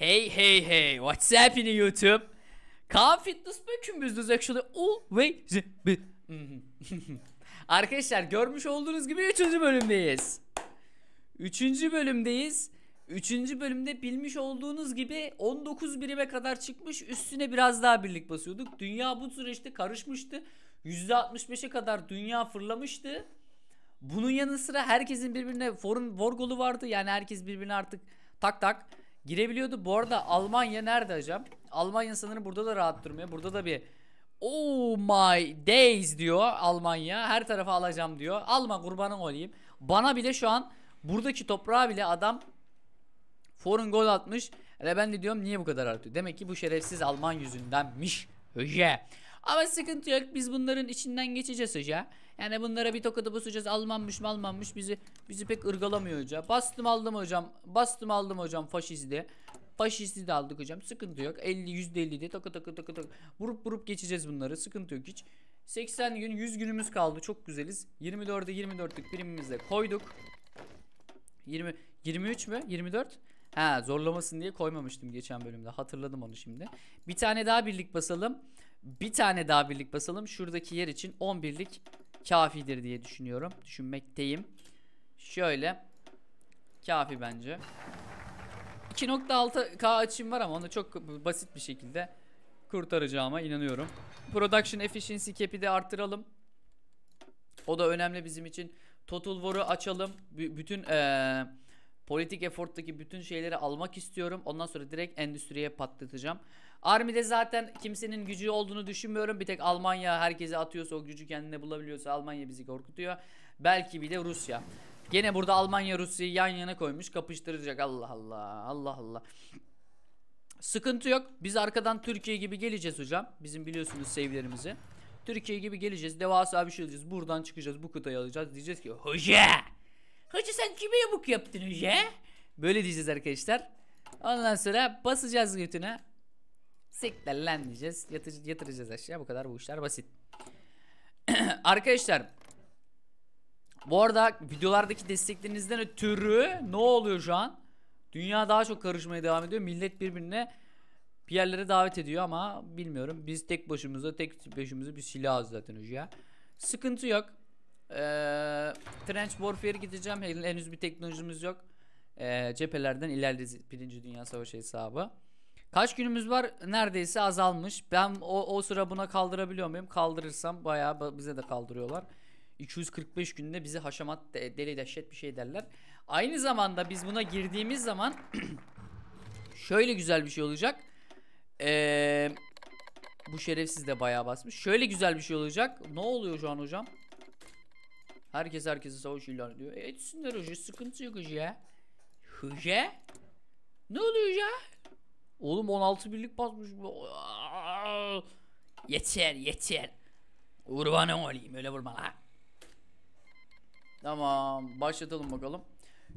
Hey hey hey, what's happening YouTube? Kaan Fitness Böküm is actually always be. Arkadaşlar görmüş olduğunuz gibi 3. bölümdeyiz. 3. bölümdeyiz. 3. bölümde bilmiş olduğunuz gibi 19 birime kadar çıkmış üstüne biraz daha birlik basıyorduk. Dünya bu süreçte karışmıştı. %65'e kadar dünya fırlamıştı. Bunun yanı sıra herkesin birbirine forun vorgolu vardı. Yani herkes birbirine artık tak tak Girebiliyordu. Bu arada Almanya nerede hocam? Almanya sanırım burada da rahat durmuyor. Burada da bir Oh my days diyor Almanya. Her tarafa alacağım diyor. Alma kurbanın olayım. Bana bile şu an buradaki toprağa bile adam forun gol atmış. Hele ben de diyorum niye bu kadar artıyor. Demek ki bu şerefsiz Alman yüzündenmiş. Höje. Ama sıkıntı yok. Biz bunların içinden geçeceğiz hoca. Yani bunlara bir tokadı basacağız. Almanmış mı Almanmış bizi bizi pek ırgalamıyor hoca. Bastım aldım hocam. Bastım aldım hocam faşisti. Faşisti de aldık hocam. Sıkıntı yok. 50 %50 de toka toka toka toka. Vurup vurup geçeceğiz bunları. Sıkıntı yok hiç. 80 gün 100 günümüz kaldı. Çok güzeliz. 24'e 24'lük primimizi koyduk. 20 23 mü? 24? Ha zorlamasın diye koymamıştım geçen bölümde. Hatırladım onu şimdi. Bir tane daha birlik basalım. Bir tane daha birlik basalım. Şuradaki yer için 11'lik kafidir diye düşünüyorum. Düşünmekteyim. Şöyle. Kafi bence. 2.6K açım var ama onu çok basit bir şekilde kurtaracağıma inanıyorum. Production Efficiency Cap'i de arttıralım. O da önemli bizim için. Total War'u açalım. B bütün ee, Politik eforttaki bütün şeyleri almak istiyorum. Ondan sonra direkt endüstriye patlatacağım. Army'de zaten kimsenin gücü olduğunu düşünmüyorum. Bir tek Almanya herkese atıyorsa o gücü kendine bulabiliyorsa Almanya bizi korkutuyor. Belki bir de Rusya. Gene burada Almanya Rusya'yı yan yana koymuş kapıştıracak Allah Allah Allah Allah. Sıkıntı yok. Biz arkadan Türkiye gibi geleceğiz hocam. Bizim biliyorsunuz sevgilerimizi. Türkiye gibi geleceğiz. Devasa bir şey olacağız. Buradan çıkacağız. Bu kıtayı alacağız. Diyeceğiz ki hoca Hacı sen kime yamuk yaptın hoca? Böyle diyeceğiz arkadaşlar. Ondan sonra basacağız götüne. Siktir lan diyeceğiz. Yatır, yatıracağız aşağı. Bu kadar bu işler basit. arkadaşlar. Bu arada videolardaki desteklerinizden ötürü ne oluyor şu an? Dünya daha çok karışmaya devam ediyor. Millet birbirine bir yerlere davet ediyor ama bilmiyorum. Biz tek başımıza tek başımıza bir silahız zaten hoca. Sıkıntı yok. Ee, trench warfare gideceğim. Henüz bir teknolojimiz yok. Ee, cephelerden ilerledi Birinci Dünya Savaşı hesabı. Kaç günümüz var? Neredeyse azalmış. Ben o, o sıra buna kaldırabiliyor muyum? Kaldırırsam bayağı bize de kaldırıyorlar. 245 günde bizi haşamat deli dehşet bir şey derler. Aynı zamanda biz buna girdiğimiz zaman şöyle güzel bir şey olacak. Ee, bu şerefsiz de bayağı basmış. Şöyle güzel bir şey olacak. Ne oluyor şu an hocam? Herkes herkese savaş ilan ediyor. E etsinler hoca sıkıntı yok hoca ya. Hoca? Ne oluyor ya? Oğlum 16 birlik basmış. Yeter yeter. Urbanım olayım öyle vurma lan. Tamam başlatalım bakalım.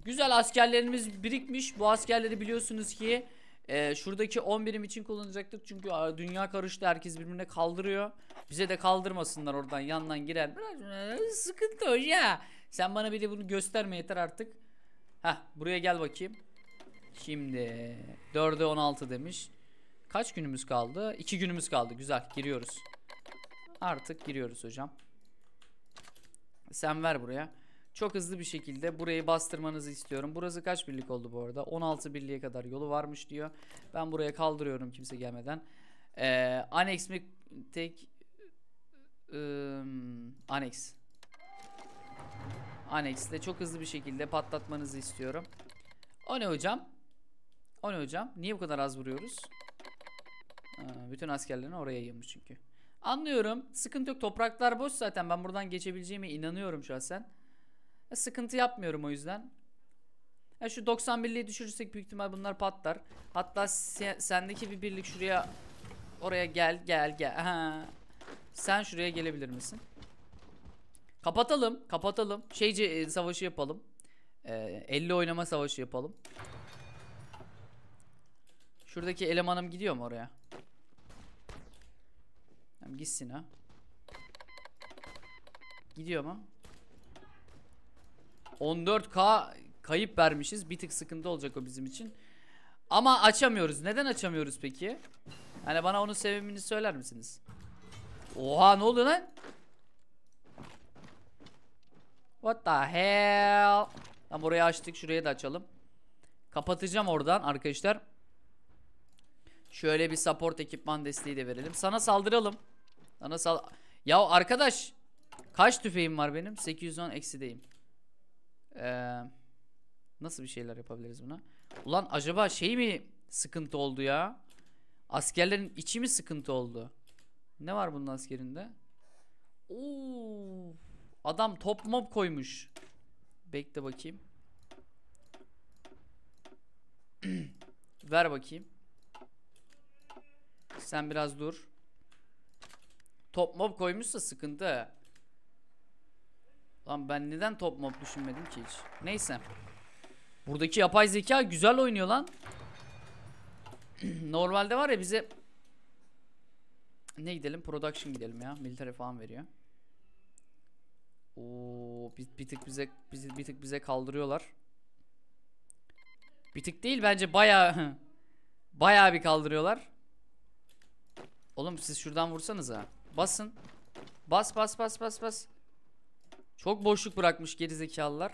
Güzel askerlerimiz birikmiş. Bu askerleri biliyorsunuz ki e, şuradaki 10 birim için kullanacaktık. Çünkü dünya karıştı. Herkes birbirine kaldırıyor. Bize de kaldırmasınlar oradan yandan girer. Biraz e, sıkıntı hoca. Sen bana bir de bunu gösterme yeter artık. Heh buraya gel bakayım. Şimdi 4'e 16 demiş. Kaç günümüz kaldı? 2 günümüz kaldı. Güzel giriyoruz. Artık giriyoruz hocam. Sen ver buraya. Çok hızlı bir şekilde burayı bastırmanızı istiyorum. Burası kaç birlik oldu bu arada? 16 birliğe kadar yolu varmış diyor. Ben buraya kaldırıyorum kimse gelmeden. Ee, annex mi tek ım, ıı, annex. de çok hızlı bir şekilde patlatmanızı istiyorum. O ne hocam? O ne hocam? Niye bu kadar az vuruyoruz? Ha, ee, bütün askerlerini oraya yığmış çünkü. Anlıyorum. Sıkıntı yok. Topraklar boş zaten. Ben buradan geçebileceğime inanıyorum şahsen sıkıntı yapmıyorum o yüzden. Ya şu 91'liği düşürürsek büyük ihtimal bunlar patlar. Hatta se sendeki bir birlik şuraya oraya gel gel gel. Ha. Sen şuraya gelebilir misin? Kapatalım, kapatalım. Şeyce e, savaşı yapalım. E, 50 oynama savaşı yapalım. Şuradaki elemanım gidiyor mu oraya? Tamam, gitsin ha. Gidiyor mu? 14K kayıp vermişiz. Bir tık sıkıntı olacak o bizim için. Ama açamıyoruz. Neden açamıyoruz peki? Hani bana onun sebebini söyler misiniz? Oha ne oluyor lan? What the hell? Tam burayı açtık. Şurayı da açalım. Kapatacağım oradan arkadaşlar. Şöyle bir support ekipman desteği de verelim. Sana saldıralım. Sana sal... Ya arkadaş. Kaç tüfeğim var benim? 810 eksideyim. Ee, nasıl bir şeyler yapabiliriz buna? Ulan acaba şey mi sıkıntı oldu ya? Askerlerin içi mi sıkıntı oldu? Ne var bunun askerinde? Oo, adam top mob koymuş. Bekle bakayım. Ver bakayım. Sen biraz dur. Top mob koymuşsa sıkıntı. Lan ben neden top mop düşünmedim ki hiç. Neyse. Buradaki yapay zeka güzel oynuyor lan. Normalde var ya bize ne gidelim? Production gidelim ya. Military falan veriyor. Oo, bir, bir tık bize bizi bir tık bize kaldırıyorlar. Bir tık değil bence baya baya bir kaldırıyorlar. Oğlum siz şuradan vursanız ha. Basın. Bas bas bas bas bas. Çok boşluk bırakmış gerizekalılar.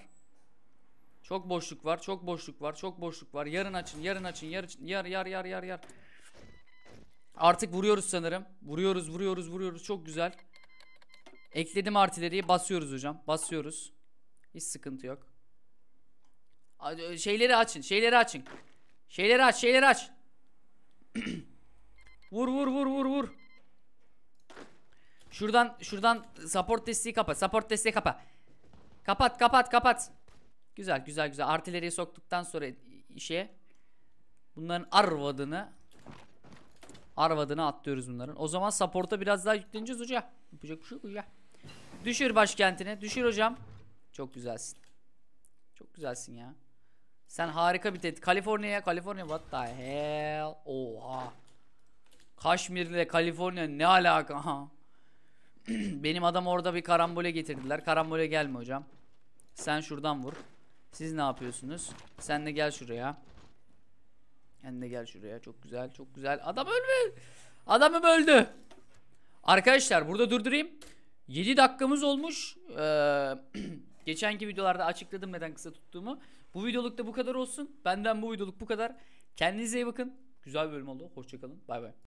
Çok boşluk var, çok boşluk var, çok boşluk var. Yarın açın, yarın açın, yar yar yar yar yar yar. Artık vuruyoruz sanırım. Vuruyoruz, vuruyoruz, vuruyoruz. Çok güzel. Ekledim artileriyi. Basıyoruz hocam. Basıyoruz. Hiç sıkıntı yok. E, şeyleri açın, şeyleri açın. Şeyleri aç, şeyleri aç. vur vur vur vur vur. Şuradan şuradan support desteği kapat. Support desteği kapat. Kapat kapat kapat. Güzel güzel güzel. Artileriyi soktuktan sonra işe bunların arvadını arvadını atlıyoruz bunların. O zaman support'a biraz daha yükleneceğiz hoca. Yapacak bir şey yok hoca. Düşür başkentine. Düşür hocam. Çok güzelsin. Çok güzelsin ya. Sen harika bir tehdit. Kaliforniya, Kaliforniya what the hell? Oha. ile Kaliforniya ne alaka? Benim adam orada bir karambole getirdiler. Karambole gelme hocam. Sen şuradan vur. Siz ne yapıyorsunuz? Sen de gel şuraya. Sen de gel şuraya. Çok güzel. Çok güzel. Adam öldü. Adamım öldü. Arkadaşlar burada durdurayım. 7 dakikamız olmuş. Ee, geçenki videolarda açıkladım neden kısa tuttuğumu. Bu videoluk da bu kadar olsun. Benden bu videoluk bu kadar. Kendinize iyi bakın. Güzel bir bölüm oldu. Hoşçakalın. Bay bay.